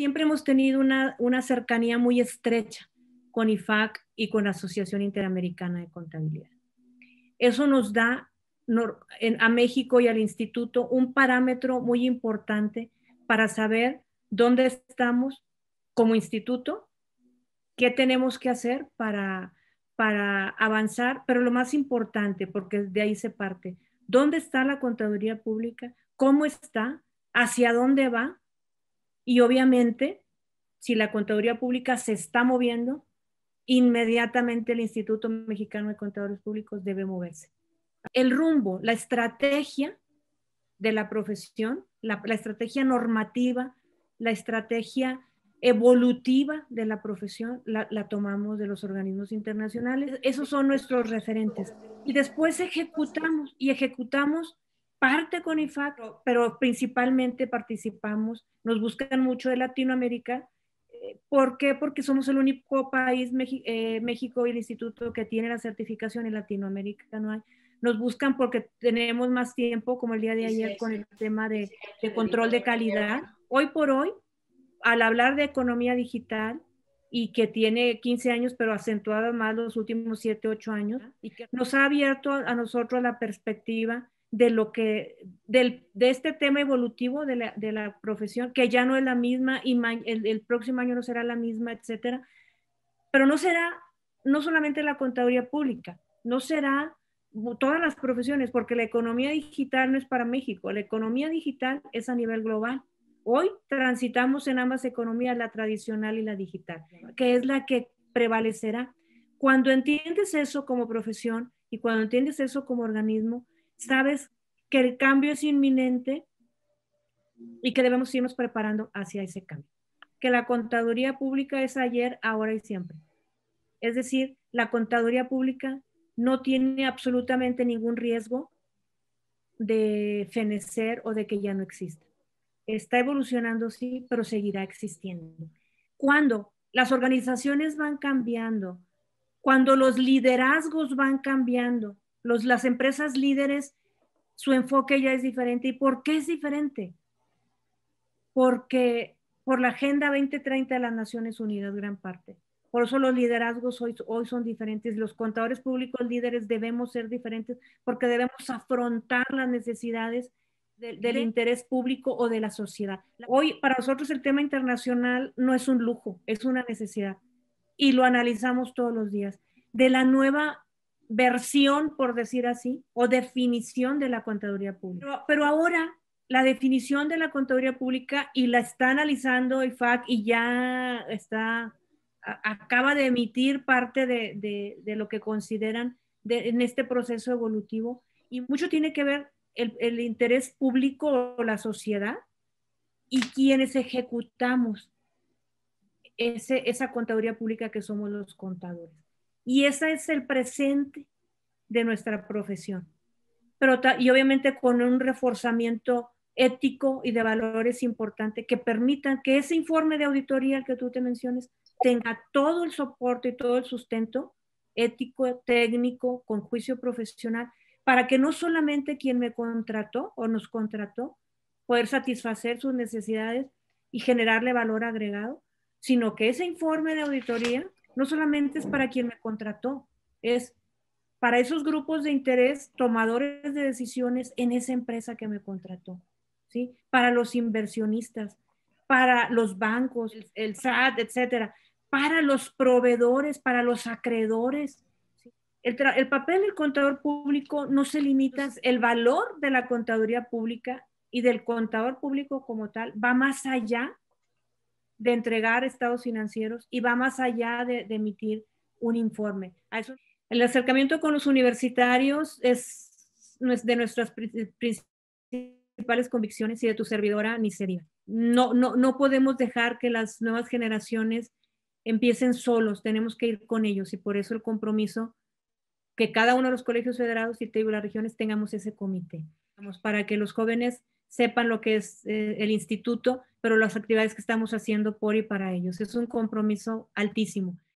siempre hemos tenido una, cercanía muy estrecha con IFAC y con la Asociación Interamericana de Contabilidad. Eso nos da a México y al instituto un parámetro muy importante para saber dónde estamos como instituto, qué tenemos que hacer para, para avanzar, pero lo más importante, porque de ahí se parte, ¿dónde está la contaduría pública? ¿Cómo está? ¿Hacia dónde va? Y obviamente, si la Contaduría Pública se está moviendo, inmediatamente el Instituto Mexicano de Contadores Públicos debe moverse. El rumbo, la estrategia de la profesión, la, estrategia normativa, la estrategia evolutiva de la profesión la, tomamos de los organismos internacionales. Esos son nuestros referentes. Y después ejecutamos y ejecutamos parte con IFAC, pero principalmente participamos, nos buscan mucho de Latinoamérica. Eh, ¿Por qué? Porque somos el único país, eh, México y el instituto, que tiene la certificación en Latinoamérica, Nos buscan porque tenemos más tiempo, como el día de ayer, con el tema de, control de calidad. Hoy por hoy, al hablar de economía digital, y que tiene 15 años, pero acentuada más los últimos 7, 8 años, ah, y que nos ha abierto a nosotros la perspectiva de lo que, del, de este tema evolutivo de la, de la, profesión, que ya no es la misma y el, próximo año no será la misma, etcétera. Pero no será, no solamente la contaduría pública, no será todas las profesiones, porque la economía digital no es para México, la economía digital es a nivel global. Hoy transitamos en ambas economías, la tradicional y la digital, que es la que prevalecerá. Cuando entiendes eso como profesión y cuando entiendes eso como organismo, sabes que el cambio es inminente y que debemos irnos preparando hacia ese cambio. Que la contaduría pública es ayer, ahora y siempre. Es decir, la contaduría pública no tiene absolutamente ningún riesgo de fenecer o de que ya no exista. Está evolucionando, sí, pero seguirá existiendo. Cuando las organizaciones van cambiando, cuando los liderazgos van cambiando, las empresas líderes, su enfoque ya es diferente. ¿Y por qué es diferente? Porque por la Agenda 2030 de las Naciones Unidas, gran parte. Por eso los liderazgos hoy, son diferentes. Los contadores públicos líderes debemos ser diferentes porque debemos afrontar las necesidades del interés público o de la sociedad. Hoy para nosotros el tema internacional no es un lujo, es una necesidad y lo analizamos todos los días. De la nueva versión, por decir así, o definición de la contaduría pública. Pero, ahora la definición de la contaduría pública y la está analizando el FAC y ya está, acaba de emitir parte de, lo que consideran en este proceso evolutivo y mucho tiene que ver el, interés público o la sociedad y quienes ejecutamos ese, esa contaduría pública que somos los contadores. Y ese es el presente de nuestra profesión. Pero, y obviamente con un reforzamiento ético y de valores importante que permitan que ese informe de auditoría que tú te menciones tenga todo el soporte y todo el sustento ético, técnico, con juicio profesional, para que no solamente quien me contrató o nos contrató, poder satisfacer sus necesidades y generarle valor agregado, sino que ese informe de auditoría no solamente es para quien me contrató, es para esos grupos de interés tomadores de decisiones en esa empresa que me contrató, ¿sí? Para los inversionistas, para los bancos, el, SAT, etcétera, para los proveedores, para los acreedores. El, el papel del contador público no se limita, el valor de la contaduría pública y del contador público como tal va más allá de entregar estados financieros y va más allá de, emitir un informe. el acercamiento con los universitarios es de nuestras principales convicciones y de tu servidora ni sería. No, no, no podemos dejar que las nuevas generaciones empiecen solos, tenemos que ir con ellos y por eso el compromiso que cada uno de los colegios federados y te las regiones tengamos ese comité, para que los jóvenes sepan lo que es eh, el instituto pero las actividades que estamos haciendo por y para ellos. Es un compromiso altísimo.